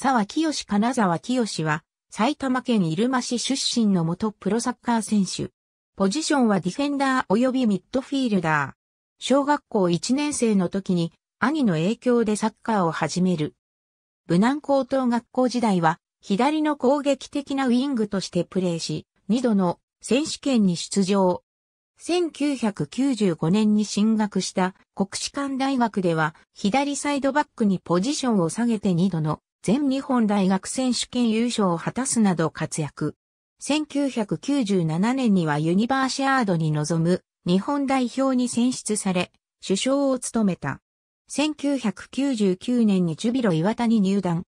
沢清金沢清は、埼玉県入間市出身の元プロサッカー選手。ポジションはディフェンダー及びミッドフィールダー。小学校1年生の時に、兄の影響でサッカーを始める。武南高等学校時代は、左の攻撃的なウィングとしてプレーし、2度の選手権に出場。1995年に進学した国士舘大学では左サイドバックにポジションを下げて2度の全日本大学選手権優勝を果たすなど活躍。1997年にはユニバーシアードに臨む日本代表に選出され、首相を務めた。1999年にジュビロ岩田に入団。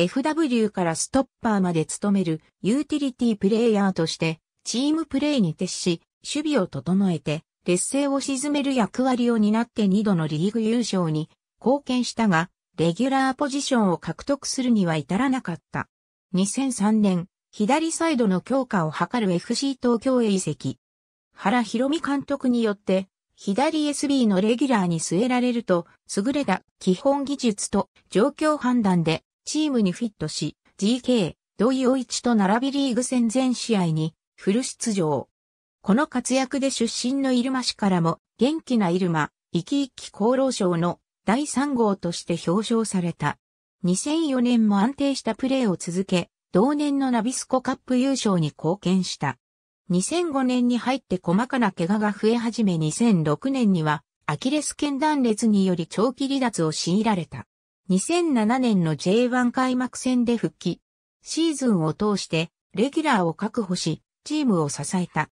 FW からストッパーまで務めるユーティリティプレイヤーとしてチームプレーに徹し、守備を整えて劣勢を沈める役割を担って2度のリーグ優勝に貢献したが、レギュラーポジションを獲得するには至らなかった。2003年、左サイドの強化を図る FC 東京へ移籍。原博美監督によって、左 SB のレギュラーに据えられると、優れた基本技術と状況判断でチームにフィットし、GK、土井雄一と並びリーグ戦全試合にフル出場。この活躍で出身のイルマ市からも元気なルマ、生き生き厚労省の第3号として表彰された。2004年も安定したプレーを続け、同年のナビスコカップ優勝に貢献した。2005年に入って細かな怪我が増え始め2006年にはアキレス腱断裂により長期離脱を強いられた。2007年の J1 開幕戦で復帰。シーズンを通してレギュラーを確保し、チームを支えた。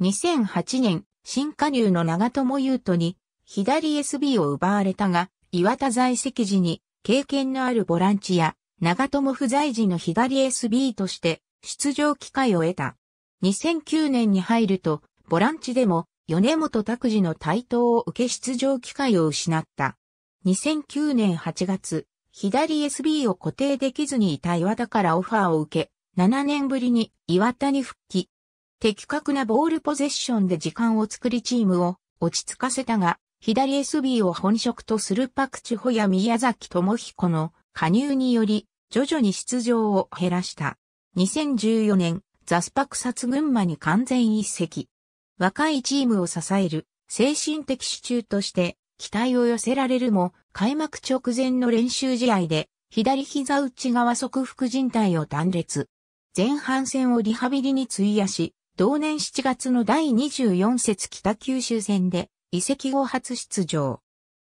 2008年、新加入の長友佑都に左 SB を奪われたが、岩田在籍時に経験のあるボランチや長友不在時の左 SB として出場機会を得た。2009年に入ると、ボランチでも米本拓司の台頭を受け出場機会を失った。2009年8月、左 SB を固定できずにいた岩田からオファーを受け、7年ぶりに岩田に復帰。的確なボールポゼッションで時間を作りチームを落ち着かせたが、左 SB を本職とするパクチホや宮崎智彦の加入により、徐々に出場を減らした。2014年、ザスパクサツ群馬に完全一席。若いチームを支える精神的支柱として期待を寄せられるも、開幕直前の練習試合で左膝内側側副靭帯を断裂。前半戦をリハビリに費やし、同年7月の第24節北九州戦で移籍後初出場。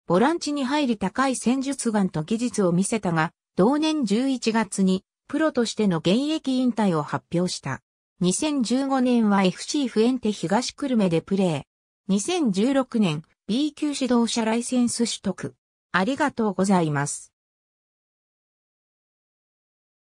ボランチに入り高い戦術眼と技術を見せたが、同年11月にプロとしての現役引退を発表した。2015年は FC フエンテ東久留米でプレー。2016年 B 級指導者ライセンス取得。ありがとうございます。